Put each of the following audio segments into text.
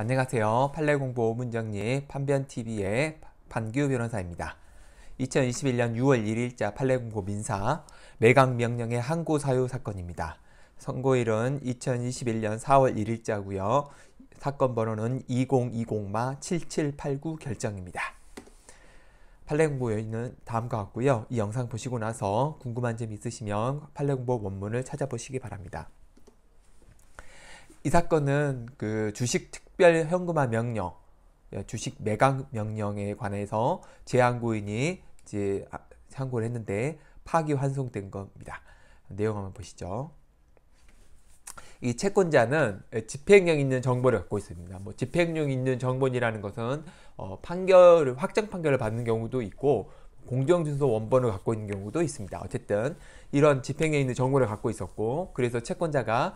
안녕하세요. 판례공보 문정리 판변TV의 반규 변호사입니다. 2021년 6월 1일자 판례공고 민사 매각명령의 항고 사유 사건입니다. 선고일은 2021년 4월 1일자고요. 사건 번호는 2020-7789마 결정입니다. 판례공보에는 다음과 같고요. 이 영상 보시고 나서 궁금한 점 있으시면 판례공보 원문을 찾아보시기 바랍니다. 이 사건은 그 주식 특 특별 현금화 명령, 예, 주식 매각 명령에 관해서 제한구인이 이제 항고를 아, 했는데 파기환송된 겁니다. 내용 한번 보시죠. 이 채권자는 예, 집행력 있는 정보를 갖고 있습니다. 뭐 집행력 있는 정보이라는 것은 어 판결을 확정 판결을 받는 경우도 있고 공정준소 원본을 갖고 있는 경우도 있습니다. 어쨌든 이런 집행력 있는 정보를 갖고 있었고 그래서 채권자가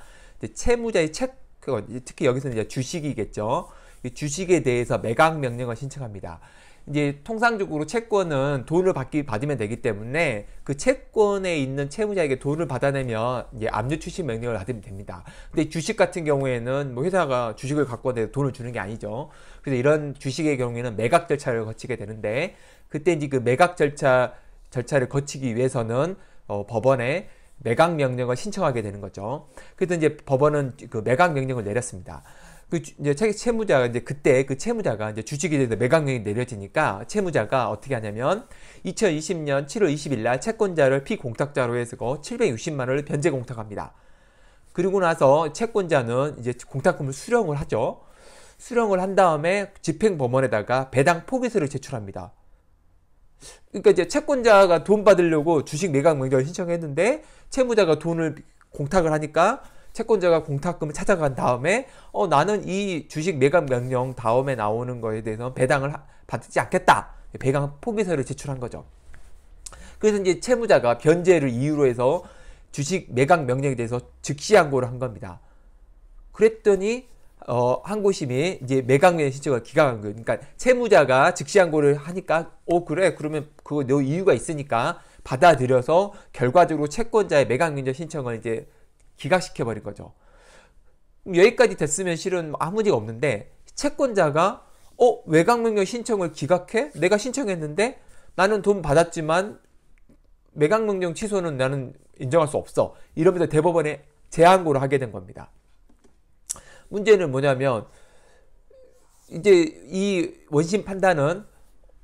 채무자의 채, 그 특히 여기서는 이제 주식이겠죠. 주식에 대해서 매각 명령을 신청합니다. 이제 통상적으로 채권은 돈을 받기 받으면 되기 때문에 그 채권에 있는 채무자에게 돈을 받아내면 이제 압류 출시 명령을 받으면 됩니다. 근데 주식 같은 경우에는 뭐 회사가 주식을 갖고 와서 돈을 주는 게 아니죠. 그래서 이런 주식의 경우에는 매각 절차를 거치게 되는데 그때 이제 그 매각 절차 절차를 거치기 위해서는 어, 법원에 매각 명령을 신청하게 되는 거죠. 그때 이제 법원은 그 매각 명령을 내렸습니다. 그 이제 채무자가 이제 그때 그 채무자가 이제 주식에 대서 매각령이 내려지니까 채무자가 어떻게 하냐면 2020년 7월 20일 날 채권자를 피공탁자로 해서 760만 원을 변제 공탁합니다. 그리고 나서 채권자는 이제 공탁금을 수령을 하죠. 수령을 한 다음에 집행법원에다가 배당 포기서를 제출합니다. 그러니까 이제 채권자가 돈 받으려고 주식 매각 명절 신청했는데 채무자가 돈을 공탁을 하니까 채권자가 공탁금을 찾아간 다음에 어 나는 이 주식 매각 명령 다음에 나오는 거에 대해서 배당을 받지 않겠다. 배당 포기서를 제출한 거죠. 그래서 이제 채무자가 변제를 이유로 해서 주식 매각 명령에 대해서 즉시 항고를 한 겁니다. 그랬더니 어, 항고심이 이제 매각매 신청을 기각한 거예요. 그러니까 채무자가 즉시 항고를 하니까 어 그래 그러면 그거 너 이유가 있으니까 받아들여서 결과적으로 채권자의 매각면적 신청을 이제 기각시켜 버린 거죠. 여기까지 됐으면 실은 뭐 아무 문제가 없는데 채권자가 어 외곽명령 신청을 기각해? 내가 신청했는데 나는 돈 받았지만 매각명령 취소는 나는 인정할 수 없어. 이러면서 대법원에 재항고를 하게 된 겁니다. 문제는 뭐냐면 이제 이 원심 판단은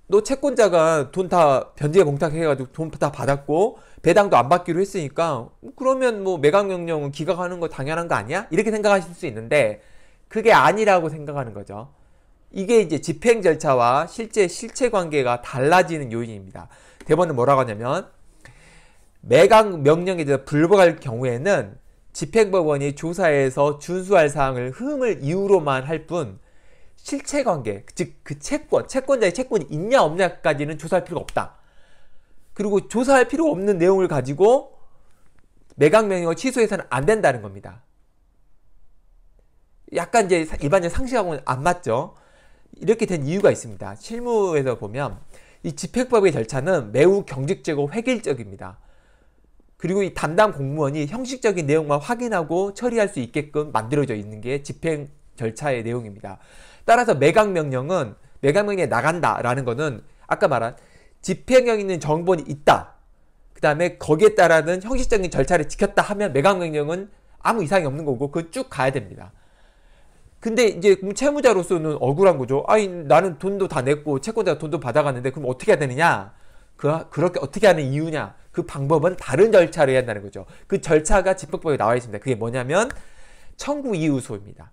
너 채권자가 돈 다 변제 공탁해가지고 돈 다 받았고 배당도 안 받기로 했으니까 뭐 그러면 뭐 매각 명령은 기각하는 거 당연한 거 아니야? 이렇게 생각하실 수 있는데 그게 아니라고 생각하는 거죠. 이게 이제 집행 절차와 실제 실체 관계가 달라지는 요인입니다. 대법원은 뭐라고 하냐면 매각 명령에 대해서 불복할 경우에는 집행법원이 조사에서 준수할 사항을 흠을 이유로만 할 뿐 실체관계, 즉 그 채권, 채권자의 채권이 있냐 없냐까지는 조사할 필요가 없다. 그리고 조사할 필요 없는 내용을 가지고 매각 명령을 취소해서는 안 된다는 겁니다. 약간 이제 일반적인 상식하고는 안 맞죠. 이렇게 된 이유가 있습니다. 실무에서 보면 이 집행법의 절차는 매우 경직적이고 획일적입니다. 그리고 이 담당 공무원이 형식적인 내용만 확인하고 처리할 수 있게끔 만들어져 있는 게 집행 절차의 내용입니다. 따라서 매각 명령은 매각 명령에 나간다라는 거는 아까 말한 집행형 있는 정본이 있다. 그 다음에 거기에 따르는 형식적인 절차를 지켰다 하면 매각 명령은 아무 이상이 없는 거고 그쭉 가야 됩니다. 근데 이제 채무자로서는 억울한 거죠. 아니 나는 돈도 다 냈고 채권자가 돈도 받아갔는데 그럼 어떻게 해야 되느냐? 그 그렇게 어떻게 하는 이유냐? 그 방법은 다른 절차를 해야 한다는 거죠. 그 절차가 집행법에 나와 있습니다. 그게 뭐냐면 청구 이유소입니다.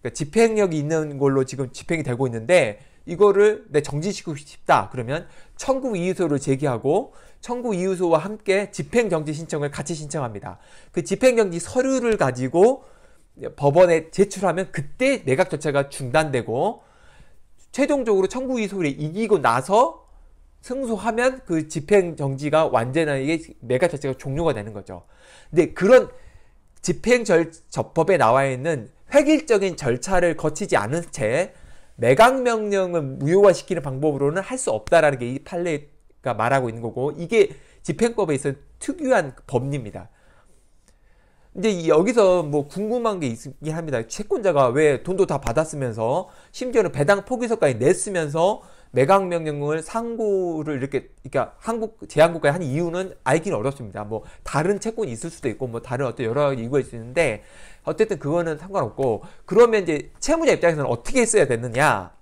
그러니까 집행력이 있는 걸로 지금 집행이 되고 있는데 이거를 내 정지시키고 싶다. 그러면 청구 이유소를 제기하고 청구 이유소와 함께 집행정지 신청을 같이 신청합니다. 그 집행정지 서류를 가지고 법원에 제출하면 그때 내각 절차가 중단되고 최종적으로 청구 이소를 유 이기고 나서 승소하면 그 집행 정지가 완전한 이게 매각 자체가 종료가 되는 거죠. 근데 그런 집행 절, 법에 나와 있는 획일적인 절차를 거치지 않은 채 매각 명령을 무효화시키는 방법으로는 할 수 없다라는 게 이 판례가 말하고 있는 거고 이게 집행법에 있어 특유한 법리입니다. 근데 여기서 뭐 궁금한 게 있긴 합니다. 채권자가 왜 돈도 다 받았으면서 심지어는 배당 포기서까지 냈으면서 매각 명령을 상고를 이렇게 그러니까 한국 제한국가에 한 이유는 알기는 어렵습니다. 뭐 다른 채권이 있을 수도 있고 뭐 다른 어떤 여러 가지 이유가 있는데 어쨌든 그거는 상관없고 그러면 이제 채무자 입장에서는 어떻게 했어야 되느냐?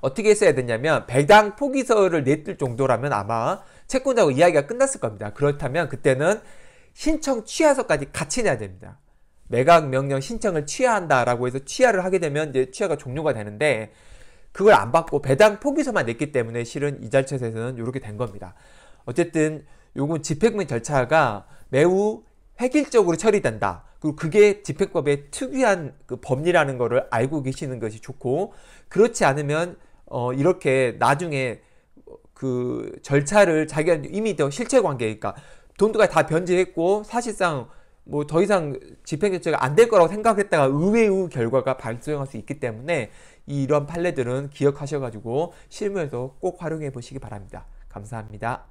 어떻게 했어야 되냐면 배당 포기서를 냈을 정도라면 아마 채권자하고 이야기가 끝났을 겁니다. 그렇다면 그때는 신청 취하서까지 같이 내야 됩니다. 매각 명령 신청을 취하한다라고 해서 취하를 하게 되면 이제 취하가 종료가 되는데 그걸 안 받고 배당 포기서만 냈기 때문에 실은 이자체에서는 이렇게 된 겁니다. 어쨌든 요건 집행민 절차가 매우 획일적으로 처리된다. 그리고 그게 집행법의 특유한 그 법리라는 거를 알고 계시는 것이 좋고 그렇지 않으면 어 이렇게 나중에 그 절차를 자기가 이미 더 실체 관계니까 그러니까 돈도가 다 변제했고 사실상 뭐 더 이상 집행 절차가 안 될 거라고 생각했다가 의외의 결과가 발생할 수 있기 때문에 이런 판례들은 기억하셔가지고 실무에서 꼭 활용해 보시기 바랍니다. 감사합니다.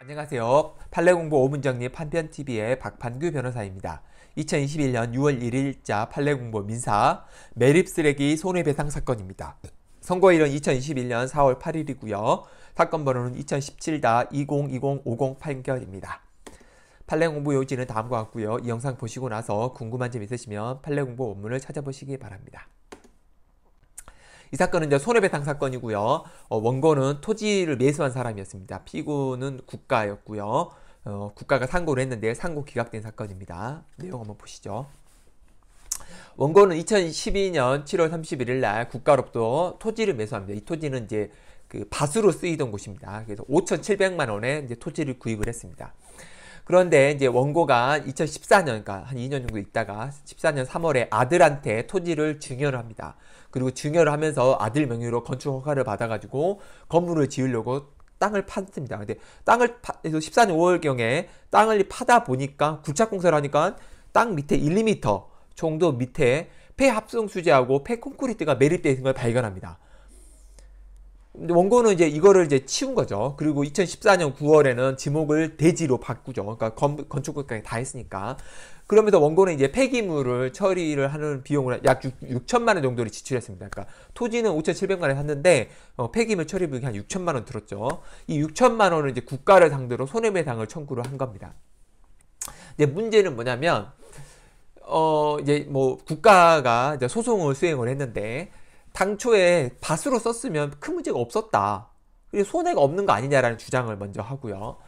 안녕하세요. 판례공부 5분 정리 판편TV의 박판규 변호사입니다. 2021년 6월 1일자 판례공부 민사 매립 쓰레기 손해배상 사건입니다. 선고일은 2021년 4월 8일이고요. 사건 번호는 2 0 1 7 202050 판결입니다. 판례 공부 요지는 다음과 같고요. 이 영상 보시고 나서 궁금한 점 있으시면 판례 공부 원문을 찾아보시기 바랍니다. 이 사건은 이제 손해배상 사건이고요. 어, 원고는 토지를 매수한 사람이었습니다. 피고는 국가였고요. 어, 국가가 상고를 했는데 상고 기각된 사건입니다. 내용 한번 보시죠. 원고는 2012년 7월 31일 날 국가로부터 토지를 매수합니다. 이 토지는 이제 그 밭으로 쓰이던 곳입니다. 그래서 5,700만 원에 이제 토지를 구입을 했습니다. 그런데 이제 원고가 2014년, 그러니까 한 2년 정도 있다가 14년 3월에 아들한테 토지를 증여를 합니다. 그리고 증여를 하면서 아들 명의로 건축 허가를 받아가지고 건물을 지으려고 땅을 팠습니다. 근데 땅을 파, 14년 5월경에 땅을 파다 보니까 굴착공사를 하니까 땅 밑에 1, 2미터 정도 밑에 폐합성 수지하고 폐콘크리트가 매립되어 있는 걸 발견합니다. 원고는 이제 이거를 이제 치운 거죠. 그리고 2014년 9월에는 지목을 대지로 바꾸죠. 그러니까 건, 축국까지다 했으니까. 그러면서 원고는 이제 폐기물을 처리를 하는 비용을 약 6, 천만원 정도를 지출했습니다. 그러니까 토지는 5,700만 원에 샀는데 어, 폐기물 처리 비용이 한 6천만 원 들었죠. 이 6천만 원을 이제 국가를 상대로 손해배상을 청구를 한 겁니다. 이제 문제는 뭐냐면 어 이제 뭐 국가가 이제 소송을 수행을 했는데 당초에 밭으로 썼으면 큰 문제가 없었다. 그리고 손해가 없는 거 아니냐라는 주장을 먼저 하고요.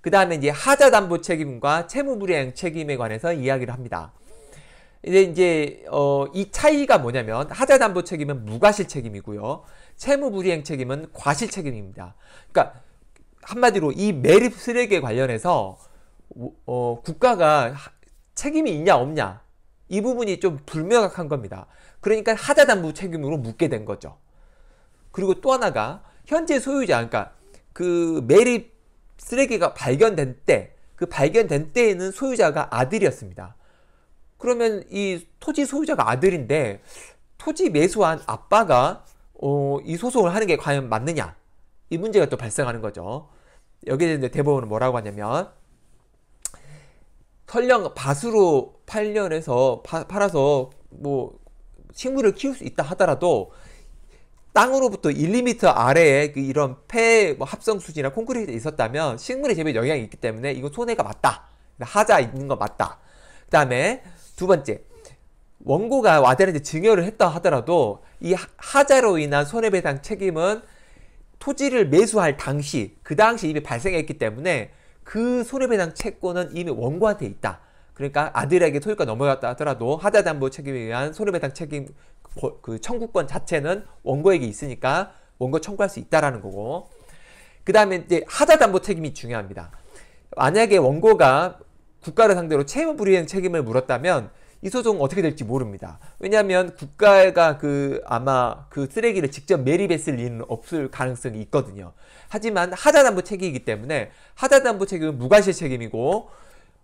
그 다음에 이제 하자담보 책임과 채무불이행 책임에 관해서 이야기를 합니다. 이제 이제 어, 이 차이가 뭐냐면 하자담보 책임은 무과실 책임이고요. 채무불이행 책임은 과실 책임입니다. 그러니까 한마디로 이 매립 쓰레기에 관련해서 어, 국가가 책임이 있냐 없냐 이 부분이 좀 불명확한 겁니다. 그러니까 하자담보책임으로 묻게 된 거죠. 그리고 또 하나가 현재 소유자, 그러니까 그 매립 쓰레기가 발견된 때, 그 발견된 때에는 소유자가 아들이었습니다. 그러면 이 토지 소유자가 아들인데 토지 매수한 아빠가 어, 이 소송을 하는 게 과연 맞느냐 이 문제가 또 발생하는 거죠. 여기에 이제 대법원은 뭐라고 하냐면 설령 바수로 8년서 팔아서 뭐 식물을 키울 수 있다 하더라도 땅으로부터 1리미터 아래에 그 이런 폐 뭐 합성 수지나 콘크리트가 있었다면 식물의 재배 에 영향이 있기 때문에 이건 손해가 맞다. 하자 있는 거 맞다. 그 다음에 두 번째 원고가 와대한테 증여를 했다 하더라도 이 하자로 인한 손해배상 책임은 토지를 매수할 당시 그 당시 이미 발생했기 때문에 그 손해배상 채권은 이미 원고한테 있다. 그러니까 아들에게 소유가 넘어갔다 하더라도 하자담보 책임에 의한 손해배상 책임 그 청구권 자체는 원고에게 있으니까 원고 청구할 수 있다라는 거고 그 다음에 이제 하자담보 책임이 중요합니다. 만약에 원고가 국가를 상대로 채무 불이행 책임을 물었다면 이 소송 어떻게 될지 모릅니다. 왜냐하면 국가가 그 아마 그 쓰레기를 직접 매립했을 일은 없을 가능성이 있거든요. 하지만 하자담보 책임이기 때문에 하자담보 책임은 무과실 책임이고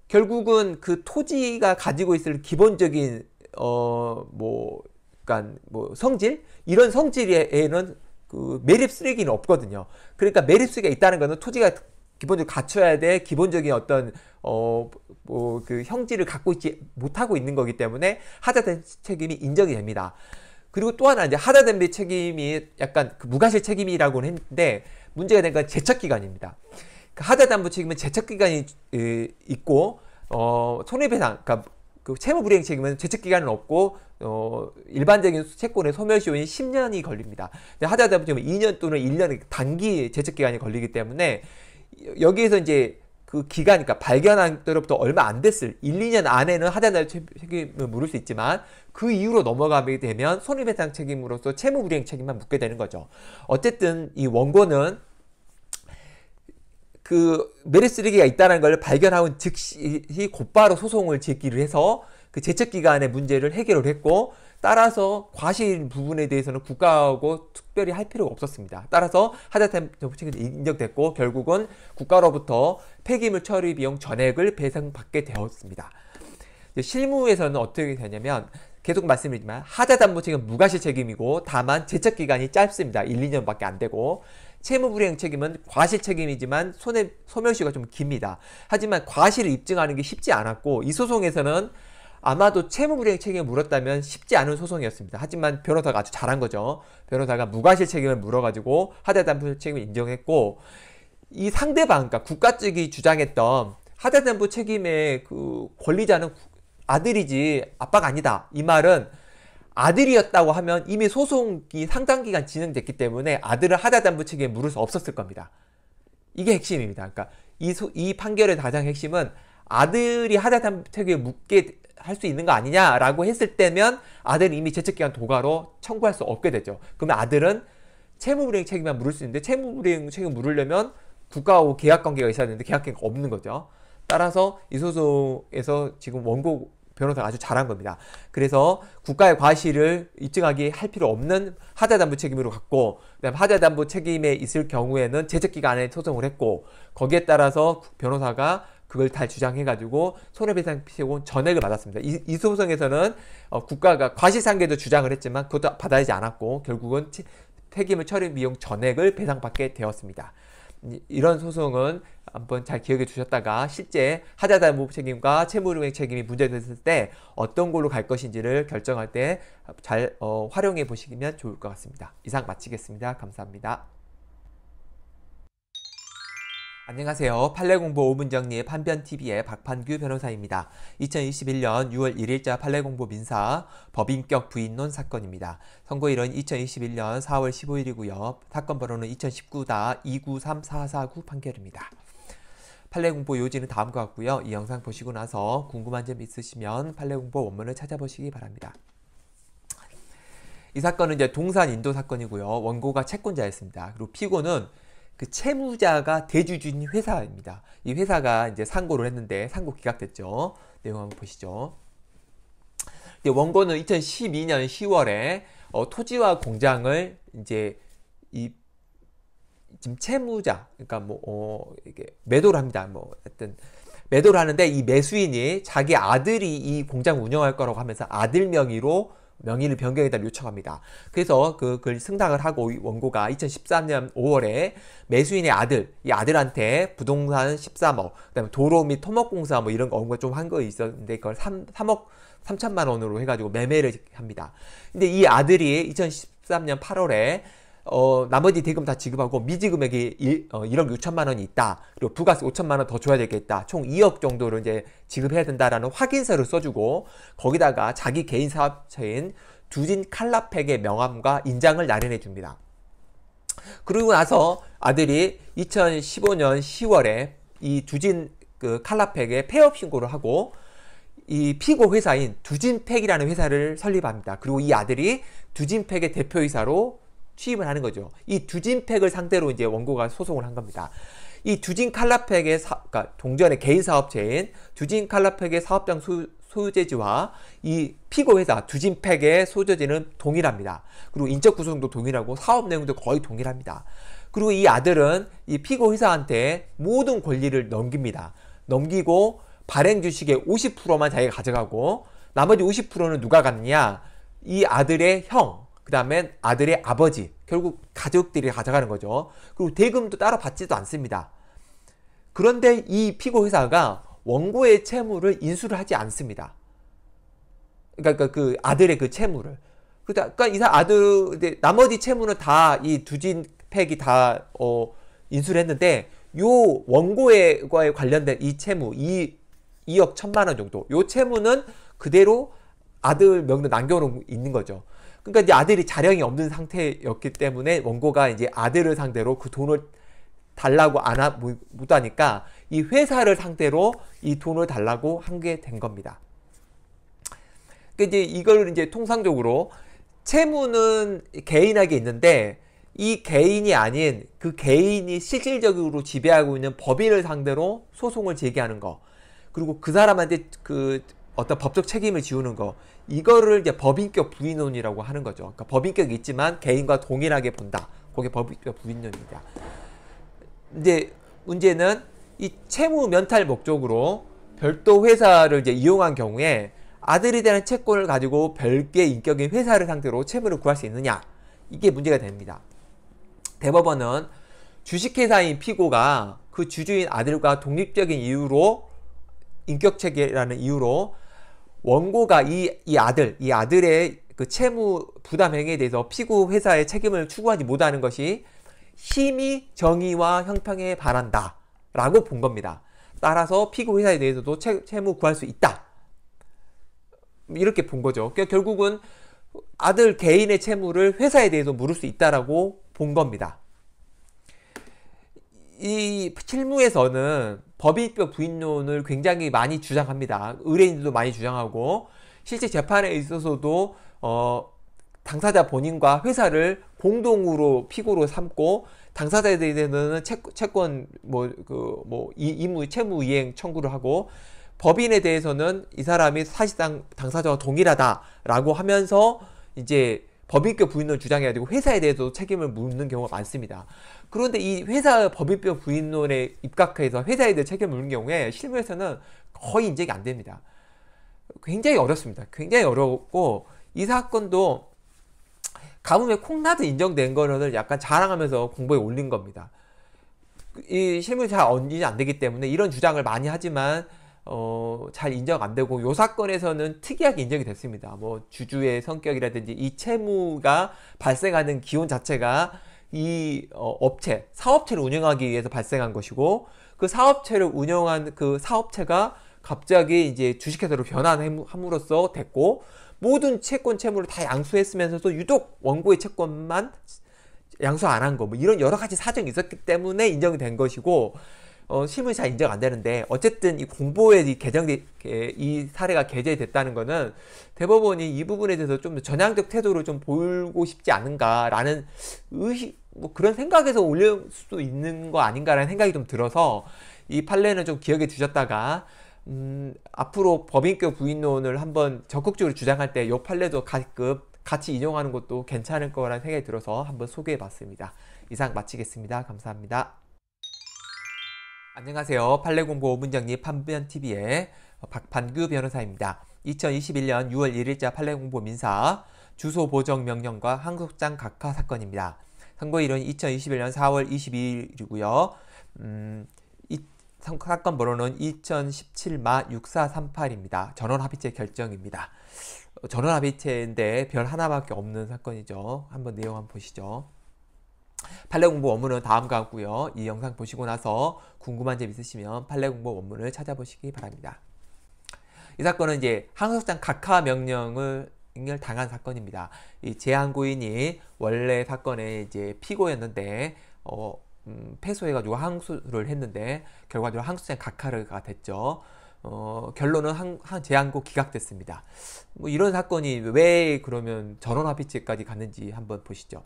결국은 그 토지가 가지고 있을 기본적인 어뭐 그러니까 뭐 성질 이런 성질에는 그 매립 쓰레기는 없거든요. 그러니까 매립 쓰레기가 있다는 거는 토지가 기본적으로 갖춰야 돼 기본적인 어떤 어 뭐 그 형질을 갖고 있지 못하고 있는 거기 때문에 하자된 책임이 인정이 됩니다. 그리고 또 하나 이제 하자된비 책임이 약간 그 무과실 책임이라고는 했는데 문제가 된건 제척 기간입니다. 그 하자담보 책임은 제척기간이 있고 어, 손해배상, 그러니까 그 채무불이행 책임은 제척기간은 없고 어, 일반적인 채권의 소멸시효는 10년이 걸립니다. 하자담보 책임은 2년 또는 1년 단기 제척기간이 걸리기 때문에 여기에서 이제 그 기간, 그러니까 발견한 때로부터 얼마 안 됐을 1, 2년 안에는 하자담보 책임을 물을 수 있지만 그 이후로 넘어가게 되면 손해배상 책임으로서 채무불이행 책임만 묻게 되는 거죠. 어쨌든 이 원고는 그 메르스 쓰레기가 있다는 걸 발견하고 즉시 곧바로 소송을 제기를 해서 그 제척 기간의 문제를 해결을 했고 따라서 과실 부분에 대해서는 국가하고 특별히 할 필요가 없었습니다. 따라서 하자템 정책이 부 인정됐고 결국은 국가로부터 폐기물 처리 비용 전액을 배상받게 되었습니다. 실무에서는 어떻게 되냐면 계속 말씀드리지만 하자담보책은 무과실 책임이고 다만 제척 기간이 짧습니다. 1, 2년밖에 안 되고 채무불이행 책임은 과실 책임이지만 손해 소멸시효가 좀 깁니다. 하지만 과실을 입증하는 게 쉽지 않았고 이 소송에서는 아마도 채무불이행 책임을 물었다면 쉽지 않은 소송이었습니다. 하지만 변호사가 아주 잘한 거죠. 변호사가 무과실 책임을 물어가지고 하자담보 책임을 인정했고 이 상대방, 그러니까 국가 측이 주장했던 하자담보 책임의 그 권리자는 아들이지 아빠가 아니다. 이 말은 아들이었다고 하면 이미 소송이 상당 기간 진행됐기 때문에 아들을 하자담부 측에 물을 수 없었을 겁니다. 이게 핵심입니다. 그러니까 이, 소, 이 판결의 가장 핵심은 아들이 하자담보 측에 묻게 할 수 있는 거 아니냐라고 했을 때면 아들은 이미 재척기간 도가로 청구할 수 없게 되죠. 그러면 아들은 채무불이행 책임만 물을 수 있는데 채무불이행 책임 물으려면 국가하고 계약 관계가 있어야 되는데 계약 관계가 없는 거죠. 따라서 이 소송에서 지금 원고 변호사가 아주 잘한 겁니다. 그래서 국가의 과실을 입증하기 할 필요 없는 하자담보 책임으로 갔고 그다음 하자담보 책임에 있을 경우에는 제적기간에 소송을 했고 거기에 따라서 변호사가 그걸 다 주장해가지고 손해배상 피해금 전액을 받았습니다. 이, 이 소송에서는 어, 국가가 과실상계도 주장을 했지만 그것도 받아야지 않았고 결국은 책임을 처리 비용 전액을 배상받게 되었습니다. 이런 소송은 한번 잘 기억해 주셨다가 실제 하자담목 책임과 채무불이행 책임이 문제됐을 때 어떤 걸로 갈 것인지를 결정할 때잘 어, 활용해 보시면 좋을 것 같습니다. 이상 마치겠습니다. 감사합니다. 안녕하세요. 판례공보 5분 정리 판변TV의 박판규 변호사입니다. 2021년 6월 1일자 판례공보 민사 법인격 부인론 사건입니다. 선고일은 2021년 4월 15일이고요. 사건 번호는 2 0 1 9 293449 판결입니다. 판례공보 요지는 다음과 같고요. 이 영상 보시고 나서 궁금한 점 있으시면 판례공보 원문을 찾아보시기 바랍니다. 이 사건은 이제 동산 인도 사건이고요. 원고가 채권자였습니다. 그리고 피고는 그 채무자가 대주주인 회사입니다. 이 회사가 이제 상고를 했는데 상고 기각됐죠. 내용 한번 보시죠. 원고는 2012년 10월에 어, 토지와 공장을 이제 이 지금 채무자 그러니까 뭐 어, 이게 매도를 합니다. 뭐 하여튼 매도를 하는데 이 매수인이 자기 아들이 이 공장 운영할 거라고 하면서 아들 명의로 명의를 변경해달라 요청합니다. 그래서 그글 승낙을 하고 원고가 2013년 5월에 매수인의 아들, 이 아들한테 부동산 13억, 그다음에 도로 및 토목공사 뭐 이런 거 언급 좀한 거 있었는데 그걸 3, 3억 3천만 원으로 해가지고 매매를 합니다. 근데 이 아들이 2013년 8월에 어, 나머지 대금 다 지급하고 미지금액이 일, 어, 1억 6천만 원이 있다. 그리고 부가세 5천만 원 더 줘야 되겠다. 총 2억 정도를 이제 지급해야 된다라는 확인서를 써주고 거기다가 자기 개인 사업체인 두진 칼라팩의 명함과 인장을 나란해 줍니다. 그리고 나서 아들이 2015년 10월에 이 두진 그 칼라팩에 폐업 신고를 하고 이 피고 회사인 두진팩이라는 회사를 설립합니다. 그리고 이 아들이 두진팩의 대표이사로 취입을 하는 거죠. 이 두진팩을 상대로 이제 원고가 소송을 한 겁니다. 이 두진 칼라팩의 사, 그러니까 동전의 개인 사업체인 두진 칼라팩의 사업장 소, 소유재지와 이 피고 회사 두진팩의 소유재지는 동일합니다. 그리고 인적 구성도 동일하고 사업 내용도 거의 동일합니다. 그리고 이 아들은 이 피고 회사한테 모든 권리를 넘깁니다. 넘기고 발행 주식의 50%만 자기가 가져가고 나머지 50%는 누가 갖느냐? 이 아들의 형, 그 다음엔 아들의 아버지 결국 가족들이 가져가는 거죠. 그리고 대금도 따로 받지도 않습니다. 그런데 이 피고 회사가 원고의 채무를 인수를 하지 않습니다. 그러니까, 그러니까 그 아들의 그 채무를. 그러니까, 그러니까 이사 아들 나머지 채무는 다 이 두진 팩이 다 어, 인수를 했는데 요 원고에 관련된 이 채무 이 2억 천만원 정도 요 채무는 그대로 아들 명의 남겨놓고 있는 거죠. 그러니까 이제 아들이 자량이 없는 상태였기 때문에 원고가 이제 아들을 상대로 그 돈을 달라고 안 하, 못하니까 이 회사를 상대로 이 돈을 달라고 한 게 된 겁니다. 그러니까 이제 이걸 이제 통상적으로 채무는 개인에게 있는데 이 개인이 아닌 그 개인이 실질적으로 지배하고 있는 법인을 상대로 소송을 제기하는 거 그리고 그 사람한테 그 어떤 법적 책임을 지우는 거 이거를 이제 법인격 부인론이라고 하는 거죠. 그러니까 법인격이 있지만 개인과 동일하게 본다. 그게 법인격 부인론입니다. 이제 문제는 이 채무 면탈 목적으로 별도 회사를 이제 이용한 경우에 아들이 되는 채권을 가지고 별개 인격인 회사를 상대로 채무를 구할 수 있느냐 이게 문제가 됩니다. 대법원은 주식회사인 피고가 그 주주인 아들과 독립적인 이유로 인격체계라는 이유로 원고가 이, 이 아들, 이 아들의 그 채무 부담 행위에 대해서 피고 회사의 책임을 추구하지 못하는 것이 힘이 정의와 형평에 바란다. 라고 본 겁니다. 따라서 피고 회사에 대해서도 채, 채무 구할 수 있다. 이렇게 본 거죠. 그러니까 결국은 아들 개인의 채무를 회사에 대해서 물을 수 있다라고 본 겁니다. 이 실무에서는 법인입법 부인론을 굉장히 많이 주장합니다. 의뢰인들도 많이 주장하고 실제 재판에 있어서도 어, 당사자 본인과 회사를 공동으로 피고로 삼고 당사자에 대해서는 채권 뭐 그뭐 이무 채무 이행 청구를 하고 법인에 대해서는 이 사람이 사실상 당사자와 동일하다라고 하면서 이제 법인격 부인론을 주장해야 되고 회사에 대해서도 책임을 묻는 경우가 많습니다. 그런데 이회사 법인격 부인론에 입각해서 회사에 대해 책임을 묻는 경우에 실무에서는 거의 인정이 안 됩니다. 굉장히 어렵습니다. 굉장히 어렵고 이 사건도 가뭄에 콩나듯 인정된 거를 약간 자랑하면서 공부에 올린 겁니다. 이실무잘언제안 되기 때문에 이런 주장을 많이 하지만 어, 잘 인정 안 되고 요 사건에서는 특이하게 인정이 됐습니다. 뭐 주주의 성격이라든지 이 채무가 발생하는 기온 자체가 이 어, 업체 사업체를 운영하기 위해서 발생한 것이고 그 사업체를 운영한 그 사업체가 갑자기 이제 주식회사로 변환함으로써 됐고 모든 채권 채무를 다 양수했으면서도 유독 원고의 채권만 양수 안 한 거 뭐 이런 여러 가지 사정이 있었기 때문에 인정이 된 것이고 어, 신문이 잘 인정 안 되는데 어쨌든 이 공보에 이개정이이 사례가 게재됐다는 거는 대법원이 이 부분에 대해서 좀 더 전향적 태도를 좀 보이고 싶지 않은가라는 의식 뭐 그런 생각에서 올릴 수도 있는 거 아닌가라는 생각이 좀 들어서 이 판례는 좀 기억해 두셨다가 음, 앞으로 법인격 부인론을 한번 적극적으로 주장할 때 이 판례도 가끔 같이 인용하는 것도 괜찮을 거라는 생각이 들어서 한번 소개해 봤습니다. 이상 마치겠습니다. 감사합니다. 안녕하세요. 판례공고 오문정리 판변TV의 박판규 변호사입니다. 2021년 6월 1일자 판례공보 민사 주소 보정 명령과 항소장 각하 사건입니다. 선고일은 2021년 4월 22일이고요. 음, 이, 사건 번호는 2 0 1 7 6438입니다. 전원합의체 결정입니다. 어, 전원합의체인데 별 하나밖에 없는 사건이죠. 한번 내용 한번 보시죠. 판례 공부 원문은 다음과 같고요. 이 영상 보시고 나서 궁금한 점 있으시면 판례 공부 원문을 찾아보시기 바랍니다. 이 사건은 이제 항소장 각하 명령을 당한 사건입니다. 이제한고인이 원래 사건의 이제 피고였는데 어, 음, 패소해가지고 항소를 했는데 결과적으로 항소장 각하가 됐죠. 어, 결론은 한, 한 제한고 기각됐습니다. 뭐 이런 사건이 왜 그러면 전원합의체까지 갔는지 한번 보시죠.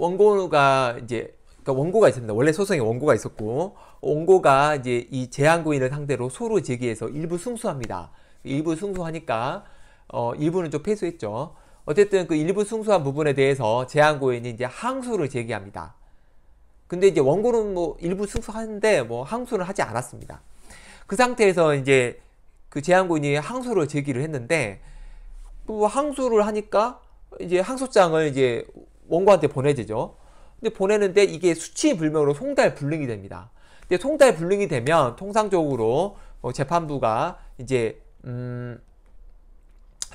원고가 이제 그러니까 원고가 있습니다. 원래 소송에 원고가 있었고 원고가 이제 이 제한고인을 상대로 소로 제기해서 일부 승소합니다. 일부 승소하니까 어 일부는 좀 패소했죠. 어쨌든 그 일부 승소한 부분에 대해서 제한고인이 이제 항소를 제기합니다. 근데 이제 원고는 뭐 일부 승소하는데 뭐 항소를 하지 않았습니다. 그 상태에서 이제 그 제한고인이 항소를 제기를 했는데 그 항소를 하니까 이제 항소장을 이제 원고한테 보내지죠. 근데 보내는데 이게 수치 불명으로 송달 불능이 됩니다. 근데 송달 불능이 되면 통상적으로 어, 재판부가 이제 음,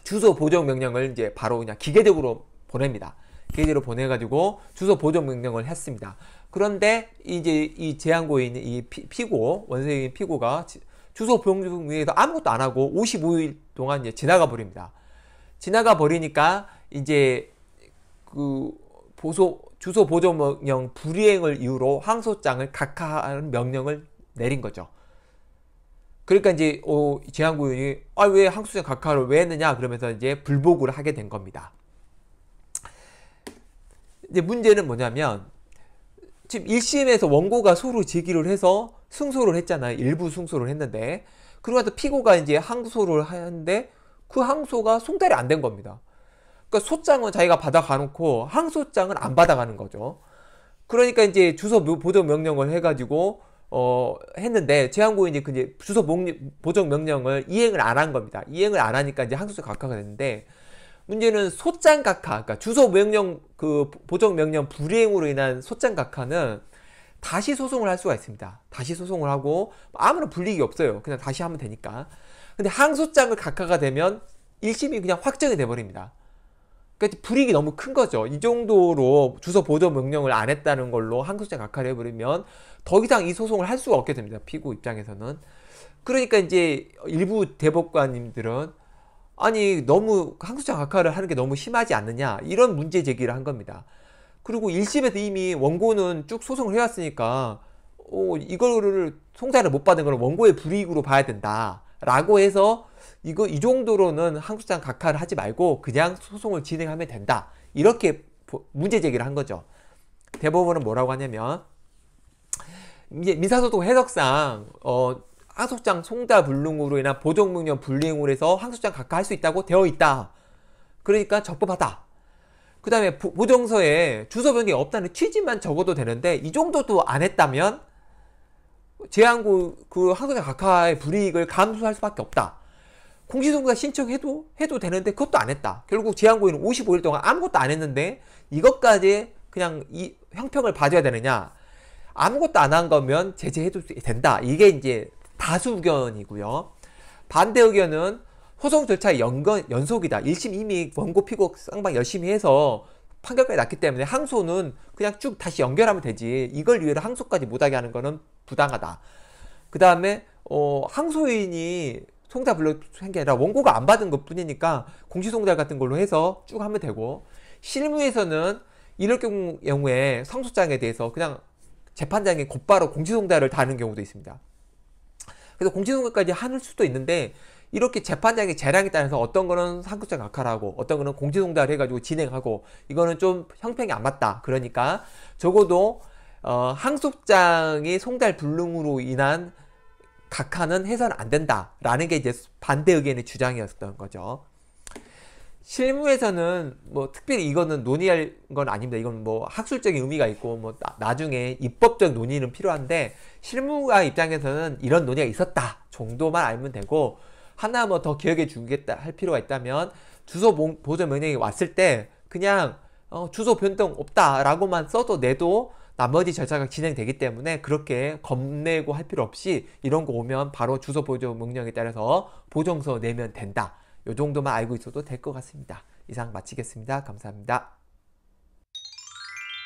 주소 보정 명령을 이제 바로 그냥 기계적으로 보냅니다. 기계로 적으 보내가지고 주소 보정 명령을 했습니다. 그런데 이제 이 제한고인 이 피, 고 원세인 피고가 주소 보정 명령에서 아무것도 안 하고 55일 동안 이제 지나가 버립니다. 지나가 버리니까 이제 그 보소, 주소 보조 명령 불이행을 이유로 항소장을 각하하는 명령을 내린 거죠. 그러니까 이제 어, 제한구이 아, 왜 항소장 각하를 왜 했느냐 그러면서 이제 불복을 하게 된 겁니다. 이제 문제는 뭐냐면 지금 1심에서 원고가 소로 제기를 해서 승소를 했잖아요. 일부 승소를 했는데 그러고 나서 피고가 이제 항소를 하는데 그 항소가 송달이 안 된 겁니다. 그러니까 소장은 자기가 받아가놓고 항소장은 안 받아가는 거죠. 그러니까 이제 주소 보정 명령을 해가지고 어 했는데 제왕고인이 이제 주소 보정 명령을 이행을 안 한 겁니다. 이행을 안 하니까 이제 항소장 각하가 됐는데 문제는 소장 각하, 그러니까 주소 명령 그 보정 명령 불이행으로 인한 소장 각하는 다시 소송을 할 수가 있습니다. 다시 소송을 하고 아무런 불이익이 없어요. 그냥 다시 하면 되니까. 근데 항소장을 각하가 되면 1심이 그냥 확정이 돼 버립니다. 그러니까 불이익이 너무 큰 거죠. 이 정도로 주소 보조 명령을 안 했다는 걸로 항소장 각하를 해버리면 더 이상 이 소송을 할 수가 없게 됩니다. 피고 입장에서는. 그러니까 이제 일부 대법관님들은 아니 너무 항소장 각하를 하는 게 너무 심하지 않느냐 이런 문제 제기를 한 겁니다. 그리고 1심에서 이미 원고는 쭉 소송을 해왔으니까 어, 이거를 송사를 못 받은 걸 원고의 불이익으로 봐야 된다라고 해서 이거 이 정도로는 한국산 각하를 하지 말고 그냥 소송을 진행하면 된다. 이렇게 문제 제기를 한 거죠. 대법원은 뭐라고 하냐면 이제 민사소송 해석상 어, 항소장 송자 불능으로 인한 보정명령 불이행으로 해서 항소장 각하할 수 있다고 되어 있다. 그러니까 적법하다. 그 다음에 보정서에 주소 변경이 없다는 취지만 적어도 되는데 이 정도도 안 했다면 제한구 그 항소장 각하의 불이익을 감수할 수밖에 없다. 공시송사 신청해도 해도 되는데 그것도 안 했다. 결국 제한고인은 55일 동안 아무것도 안 했는데 이것까지 그냥 이 형평을 봐줘야 되느냐? 아무것도 안 한 거면 제재해도 된다. 이게 이제 다수 의견이고요. 반대 의견은 소송 절차의 연건, 연속이다. 1심 이미 원고 피고 쌍방 열심히 해서 판결까지 났기 때문에 항소는 그냥 쭉 다시 연결하면 되지. 이걸 위해 항소까지 못하게 하는 거는 부당하다. 그 다음에 어, 항소인이 송달 불러 한게 아니라 원고가 안 받은 것 뿐이니까 공시송달 같은 걸로 해서 쭉 하면 되고 실무에서는 이럴 경우, 에 상소장에 대해서 그냥 재판장이 곧바로 공시송달을 다는 경우도 있습니다. 그래서 공시송달까지 하는 수도 있는데 이렇게 재판장의 재량에 따라서 어떤 거는 상급장 악화라고 어떤 거는 공시송달 해가지고 진행하고 이거는 좀 형평이 안 맞다 그러니까 적어도 어, 항소장이 송달 불능으로 인한 각하는 해서는 안 된다라는 게 이제 반대 의견의 주장이었던 거죠. 실무에서는 뭐 특별히 이거는 논의할 건 아닙니다. 이건 뭐 학술적인 의미가 있고 뭐 나, 중에 입법적 논의는 필요한데 실무가 입장에서는 이런 논의가 있었다 정도만 알면 되고 하나 뭐 더 기억해 주겠다 할 필요가 있다면 주소 보조 명령이 왔을 때 그냥 어, 주소 변동 없다라고만 써도 내도 나머지 절차가 진행되기 때문에 그렇게 겁내고 할 필요 없이 이런 거 오면 바로 주소 보조 명령에 따라서 보정서 내면 된다. 요 정도만 알고 있어도 될 것 같습니다. 이상 마치겠습니다. 감사합니다.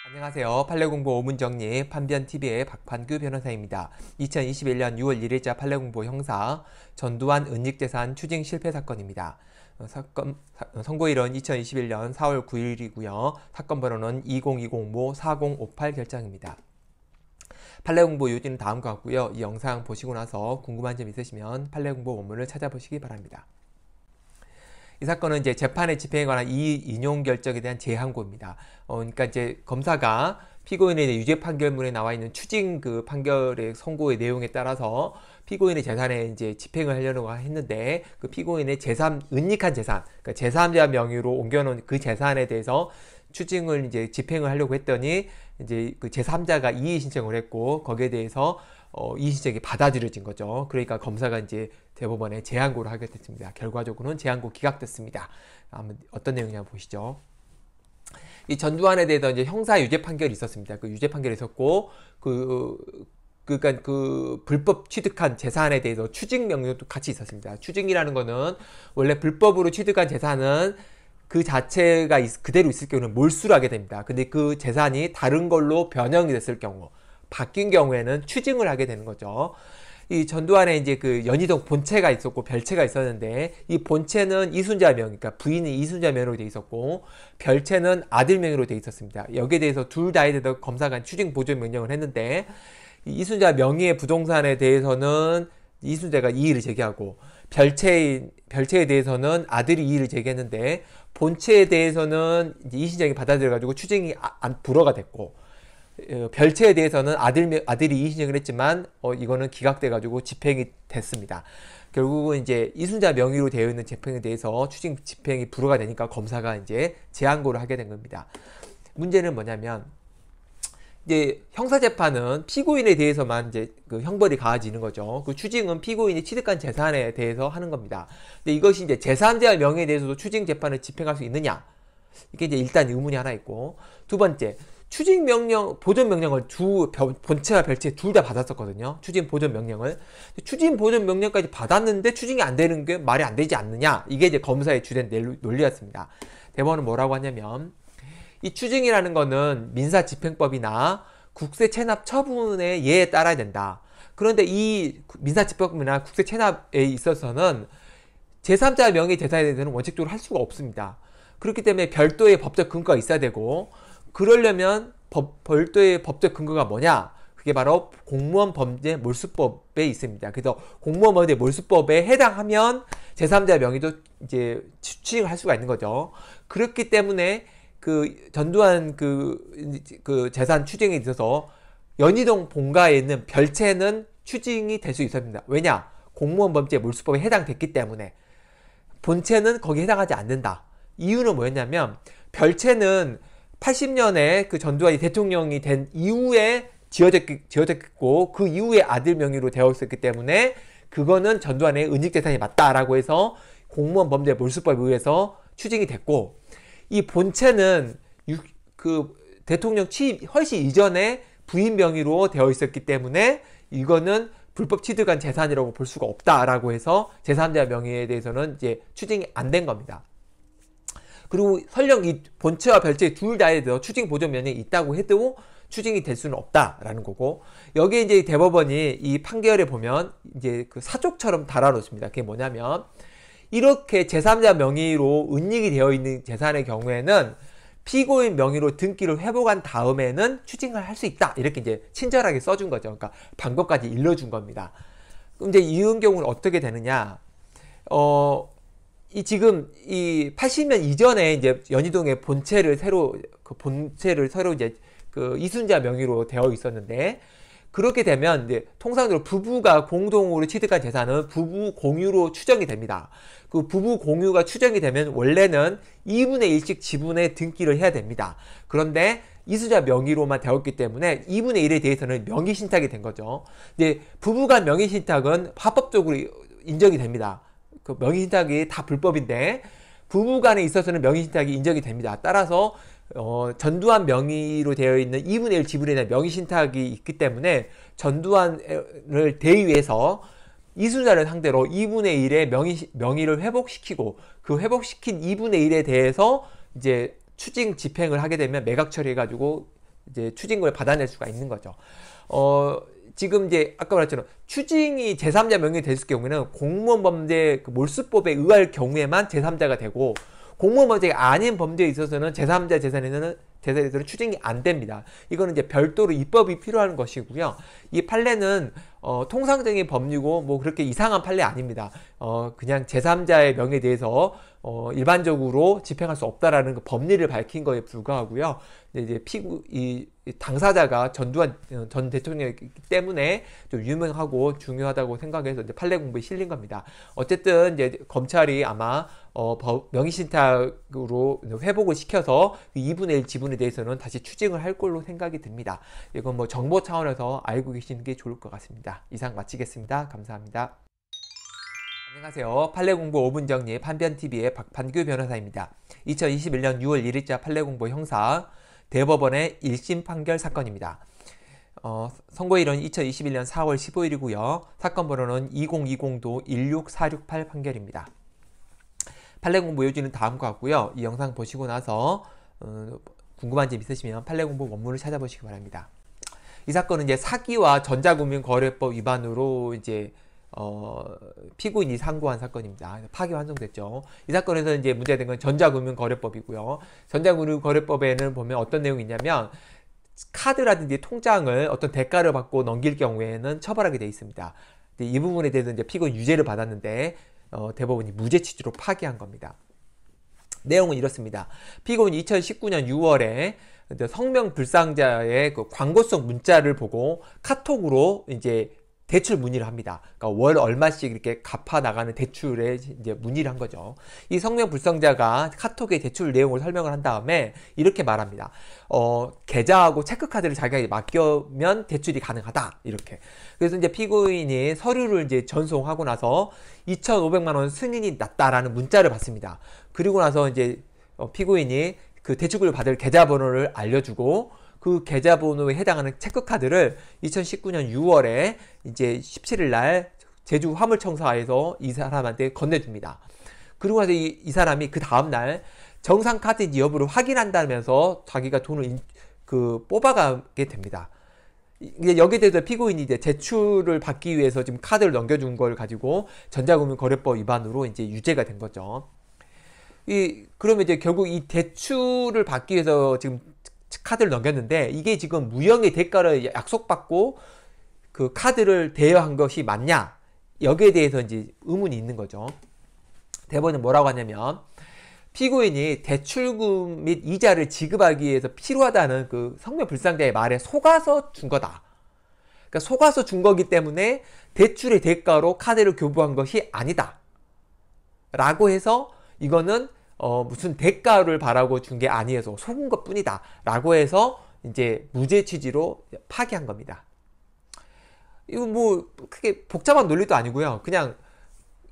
안녕하세요. 판례공부 오문 정리 판변TV의 박판규 변호사입니다. 2021년 6월 1일자 판례공부 형사 전두환 은닉재산 추징 실패 사건입니다. 사건 사, 선고일은 2021년 4월 9일이고요. 사건 번호는 2 0 2 0 4058 결정입니다. 판례 공부 요지는 다음과 같고요. 이 영상 보시고 나서 궁금한 점 있으시면 판례 공부 원문을 찾아보시기 바랍니다. 이 사건은 이제 재판의 집행에 관한 이인용 결정에 대한 재항고입니다. 어, 그러니까 이제 검사가 피고인의 유죄 판결문에 나와 있는 추징 그 판결의 선고의 내용에 따라서 피고인의 재산에 이제 집행을 하려고 했는데 그 피고인의 재산 은닉한 재산 그러니까 제3자 명의로 옮겨놓은 그 재산에 대해서 추징을 이제 집행을 하려고 했더니 이제 그 제3자가 이의 신청을 했고 거기에 대해서 어, 이의 신청이 받아들여진 거죠. 그러니까 검사가 이제 대법원에 제안고를 하게 됐습니다. 결과적으로는 제안고 기각됐습니다. 한번 어떤 내용이냐 보시죠. 이 전두환에 대해서 이제 형사 유죄 판결이 있었습니다. 그 유죄 판결이 있었고 그 그러니까 그 불법 취득한 재산에 대해서 추징 명령도 같이 있었습니다. 추징이라는 거는 원래 불법으로 취득한 재산은 그 자체가 그대로 있을 경우는 몰수를 하게 됩니다. 근데 그 재산이 다른 걸로 변형이 됐을 경우 바뀐 경우에는 추징을 하게 되는 거죠. 이 전두환에 이제 그 연희동 본체가 있었고 별채가 있었는데 이 본체는 이순자 명, 그러니까 부인이 이순자 명으로 돼 있었고 별채는 아들 명으로 돼 있었습니다. 여기에 대해서 둘 다에 대해서 검사관 추징 보조 명령을 했는데 이순자 명의의 부동산에 대해서는 이순자가 이의를 제기하고 별채 별채에 대해서는 아들이 이의를 제기했는데 본체에 대해서는 이신장이 받아들여가지고 추징이 아, 안 불허가 됐고 어, 별채에 대해서는 아들, 아들이 이신혁을 했지만 어, 이거는 기각돼가지고 집행이 됐습니다. 결국은 이제 이순자 명의로 되어 있는 재판에 대해서 추징 집행이 불허가 되니까 검사가 이제 재항고를 하게 된 겁니다. 문제는 뭐냐면 이제 형사 재판은 피고인에 대해서만 이제 그 형벌이 가해지는 거죠. 그 추징은 피고인이 취득한 재산에 대해서 하는 겁니다. 근데 이것이 이제 재산제와 명예에 대해서도 추징 재판을 집행할 수 있느냐? 이게 이제 일단 의문이 하나 있고 두 번째 추진 명령, 보존 명령을 두 본체와 별체둘 다 받았었거든요. 추진 보존 명령을. 추진 보존 명령까지 받았는데 추징이 안 되는 게 말이 안 되지 않느냐. 이게 이제 검사의 주된 논리였습니다. 대법원은 뭐라고 하냐면 이 추징이라는 거는 민사 집행법이나 국세 체납 처분의 예에 따라야 된다. 그런데 이 민사 집행법이나 국세 체납에 있어서는 제3자 명의 재산에 대해서는 원칙적으로 할 수가 없습니다. 그렇기 때문에 별도의 법적 근거가 있어야 되고 그러려면 법, 별도의 법적 근거가 뭐냐? 그게 바로 공무원 범죄 몰수법에 있습니다. 그래서 공무원 범죄 몰수법에 해당하면 제3자 명의도 이제 취득할 수가 있는 거죠. 그렇기 때문에 그 전두환 그, 그 재산 추징에 있어서 연희동 본가에 있는 별채는 추징이 될 수 있습니다. 왜냐? 공무원 범죄 몰수법에 해당됐기 때문에 본체는 거기에 해당하지 않는다. 이유는 뭐였냐면 별채는 80년에 그 전두환이 대통령이 된 이후에 지어졌, 지어졌고 그 이후에 아들 명의로 되어 있었기 때문에 그거는 전두환의 은닉재산이 맞다라고 해서 공무원 범죄 몰수법에 의해서 추징이 됐고 이 본체는 육, 그 대통령 취임 훨씬 이전에 부인 명의로 되어 있었기 때문에 이거는 불법 취득한 재산이라고 볼 수가 없다라고 해서 재산자 명의에 대해서는 이제 추징이 안 된 겁니다. 그리고 설령 이 본체와 별체 둘 다에 대해서 추징 보존 면이 있다고 해도 추징이 될 수는 없다라는 거고 여기에 이제 대법원이 이 판결에 보면 이제 그 사족처럼 달아놓습니다. 그게 뭐냐면 이렇게 제3자 명의로 은닉이 되어 있는 재산의 경우에는 피고인 명의로 등기를 회복한 다음에는 추징을 할 수 있다. 이렇게 이제 친절하게 써준 거죠. 그러니까 방법까지 일러준 겁니다. 그럼 이제 이은 경우는 어떻게 되느냐? 어, 이 지금 이 80년 이전에 이제 연희동의 본체를 새로 그 본체를 새로 이제 그 이순자 명의로 되어 있었는데 그렇게 되면 이제 통상적으로 부부가 공동으로 취득한 재산은 부부 공유로 추정이 됩니다. 그 부부 공유가 추정이 되면 원래는 2분의 1씩 지분에 등기를 해야 됩니다. 그런데 이수자 명의로만 되었기 때문에 2분의 1에 대해서는 명의 신탁이 된 거죠. 이제 부부간 명의 신탁은 합법적으로 인정이 됩니다. 그 명의신탁이 다 불법인데 부부간에 있어서는 명의신탁이 인정이 됩니다. 따라서 어, 전두환 명의로 되어 있는 2분의 1 지분에 대한 명의신탁이 있기 때문에 전두환을 대위해서 이순자를 상대로 2분의 1의 명의, 명의를 회복시키고 그 회복시킨 2분의 1에 대해서 이제 추징 집행을 하게 되면 매각 처리해가지고 이제 추징금을 받아낼 수가 있는 거죠. 어, 지금 이제 아까 말했처럼 추징이 제3자 명령이 됐을 경우에는 공무원 범죄 그 몰수법에 의할 경우에만 제3자가 되고 공무원 범죄가 아닌 범죄에 있어서는 제3자 재산에는 대세대들은 추징이 안 됩니다. 이거는 이제 별도로 입법이 필요한 것이고요. 이 판례는 어, 통상적인 법률고 뭐 그렇게 이상한 판례 아닙니다. 어, 그냥 제3자의 명에 대해서 어, 일반적으로 집행할 수 없다라는 그 법리를 밝힌 거에 불과하고요. 이제 피구 이 당사자가 전두환 어, 전 대통령이기 때문에 좀 유명하고 중요하다고 생각해서 이제 판례 공부에 실린 겁니다. 어쨌든 이제 검찰이 아마 어, 명의신탁으로 회복을 시켜서 2분의 1 지분에 대해서는 다시 추징을 할 걸로 생각이 듭니다. 이건 뭐 정보 차원에서 알고 계시는 게 좋을 것 같습니다. 이상 마치겠습니다. 감사합니다. 안녕하세요. 판례공부 5분 정리 판변TV의 박판규 변호사입니다. 2021년 6월 1일자 판례공부 형사 대법원의 1심 판결 사건입니다. 어, 선고일은 2021년 4월 15일이고요. 사건 번호는 2 0 2 0 16468 판결입니다. 팔레 공부 요지는 다음과 같고요. 이 영상 보시고 나서 음, 궁금한 점 있으시면 팔레 공부 원문을 찾아보시기 바랍니다. 이 사건은 이제 사기와 전자금융거래법 위반으로 이제 어, 피고인이 상고한 사건입니다. 파기 환송됐죠. 이 사건에서 이제 문제된 건 전자금융거래법이고요. 전자금융거래법에는 보면 어떤 내용이 있냐면 카드라든지 통장을 어떤 대가를 받고 넘길 경우에는 처벌하게 되어 있습니다. 이 부분에 대해서 이제 피고인 유죄를 받았는데 어, 대법원이 무죄 취지로 파기한 겁니다. 내용은 이렇습니다. 피고인 2019년 6월에 성명 불상자의 그 광고성 문자를 보고 카톡으로 이제 대출 문의를 합니다. 그러니까 월 얼마씩 이렇게 갚아 나가는 대출에 이제 문의를 한 거죠. 이 성명 불성자가 카톡의 대출 내용을 설명을 한 다음에 이렇게 말합니다. 어, 계좌하고 체크카드를 자기에게 맡겨면 대출이 가능하다. 이렇게. 그래서 이제 피고인이 서류를 이제 전송하고 나서 2,500만 원 승인이 났다라는 문자를 받습니다. 그리고 나서 이제 어, 피고인이 그 대출을 받을 계좌번호를 알려주고 그 계좌번호에 해당하는 체크카드를 2019년 6월에 이제 17일 날 제주 화물청사에서 이 사람한테 건네줍니다. 그리고 나서 이, 이 사람이 그 다음날 정상 카드인지 여부를 확인한다면서 자기가 돈을 인, 그 뽑아가게 됩니다. 이제 여기에 대해서 피고인이 이제 제출을 받기 위해서 지금 카드를 넘겨준 걸 가지고 전자금융거래법 위반으로 이제 유죄가 된 거죠. 이 그러면 이제 결국 이 대출을 받기 위해서 지금 카드를 넘겼는데 이게 지금 무형의 대가를 약속받고 그 카드를 대여한 것이 맞냐 여기에 대해서 이제 의문이 있는 거죠. 대법원은 뭐라고 하냐면 피고인이 대출금 및 이자를 지급하기 위해서 필요하다는 그 성묘불상자의 말에 속아서 준 거다. 그러니까 속아서 준 거기 때문에 대출의 대가로 카드를 교부한 것이 아니다. 라고 해서 이거는 어, 무슨 대가를 바라고 준 게 아니어서 속은 것 뿐이다. 라고 해서 이제 무죄 취지로 파기한 겁니다. 이거 뭐 크게 복잡한 논리도 아니고요. 그냥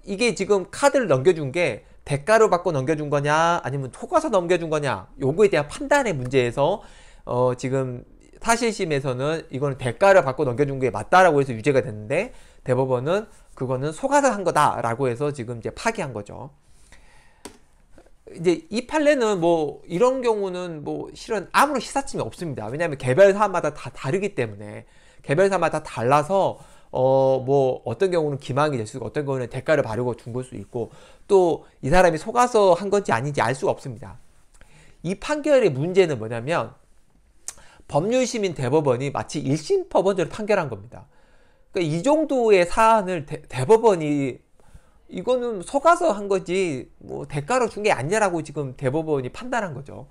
이게 지금 카드를 넘겨준 게 대가로 받고 넘겨준 거냐 아니면 속아서 넘겨준 거냐 요거에 대한 판단의 문제에서 어, 지금 사실심에서는 이거는 대가를 받고 넘겨준 게 맞다라고 해서 유죄가 됐는데 대법원은 그거는 속아서 한 거다라고 해서 지금 이제 파기한 거죠. 이제 이 판례는 뭐 이런 경우는 뭐 실은 아무런 시사점이 없습니다. 왜냐하면 개별사마다 다 다르기 때문에 개별사마다 달라서 어 뭐 어떤 경우는 기망이 될 수가 어떤 경우는 대가를 바르고 준걸수 있고 또 이 사람이 속아서 한 건지 아닌지 알 수가 없습니다. 이 판결의 문제는 뭐냐면 법률시민 대법원이 마치 일심 법원제로 판결한 겁니다. 그러니까 이 정도의 사안을 대, 법원이 이거는 속아서 한 거지 뭐 대가로 준 게 아니라고 지금 대법원이 판단한 거죠.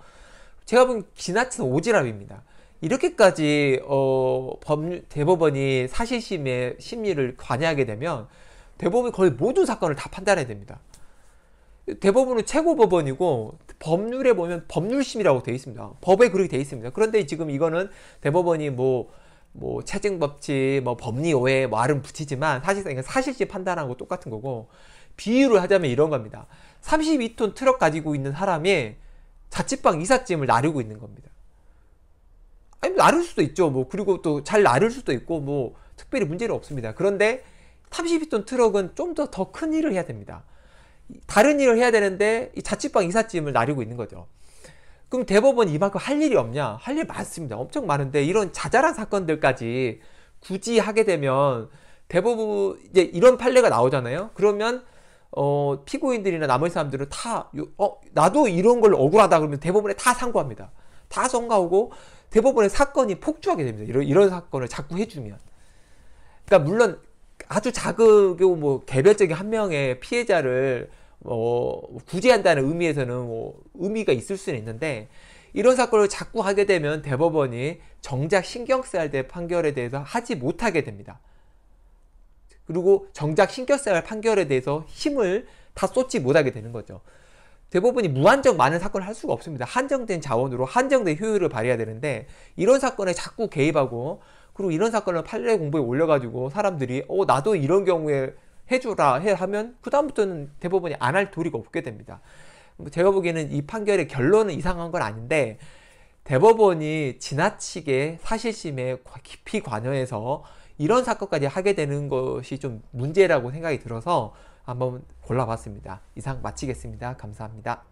제가 본 지나친 오지랖입니다. 이렇게까지 어, 법률 대법원이 사실심의 심리를 관여하게 되면 대법원이 거의 모든 사건을 다 판단해야 됩니다. 대법원은 최고법원이고 법률에 보면 법률심이라고 되어 있습니다. 법에 그렇게 되어 있습니다. 그런데 지금 이거는 대법원이 뭐뭐 체증 법칙, 뭐 법리 오해 말은 뭐 붙이지만 사실상 이건 사실지 판단한 거 똑같은 거고 비유를 하자면 이런 겁니다. 32톤 트럭 가지고 있는 사람이 자취방 이삿짐을 나르고 있는 겁니다. 아니 나를 수도 있죠. 뭐 그리고 또 잘 나를 수도 있고 뭐 특별히 문제는 없습니다. 그런데 32톤 트럭은 좀 더 더 큰 일을 해야 됩니다. 다른 일을 해야 되는데 이 자취방 이삿짐을 나르고 있는 거죠. 그럼 대법원 이만큼 할 일이 없냐? 할 일 많습니다. 엄청 많은데 이런 자잘한 사건들까지 굳이 하게 되면 대부분 이제 이런 판례가 나오잖아요. 그러면 어, 피고인들이나 나머지 사람들은 다 어, 나도 이런 걸 억울하다 그러면 대법원에 다 상고합니다. 다 선고하고 대법원의 사건이 폭주하게 됩니다. 이런 이런 사건을 자꾸 해주면. 그러니까 물론 아주 작은 뭐 개별적인 한 명의 피해자를 어, 구제한다는 의미에서는 뭐 의미가 있을 수는 있는데 이런 사건을 자꾸 하게 되면 대법원이 정작 신경 써야 할 판결에 대해서 하지 못하게 됩니다. 그리고 정작 신경 써야 할 판결에 대해서 힘을 다 쏟지 못하게 되는 거죠. 대법원이 무한정 많은 사건을 할 수가 없습니다. 한정된 자원으로 한정된 효율을 발휘해야 되는데 이런 사건에 자꾸 개입하고 그리고 이런 사건을 판례 공부에 올려가지고 사람들이 어 나도 이런 경우에 해주라 해 하면 그 다음부터는 대법원이 안 할 도리가 없게 됩니다. 뭐 제가 보기에는 이 판결의 결론은 이상한 건 아닌데 대법원이 지나치게 사실심에 깊이 관여해서 이런 사건까지 하게 되는 것이 좀 문제라고 생각이 들어서 한번 골라봤습니다. 이상 마치겠습니다. 감사합니다.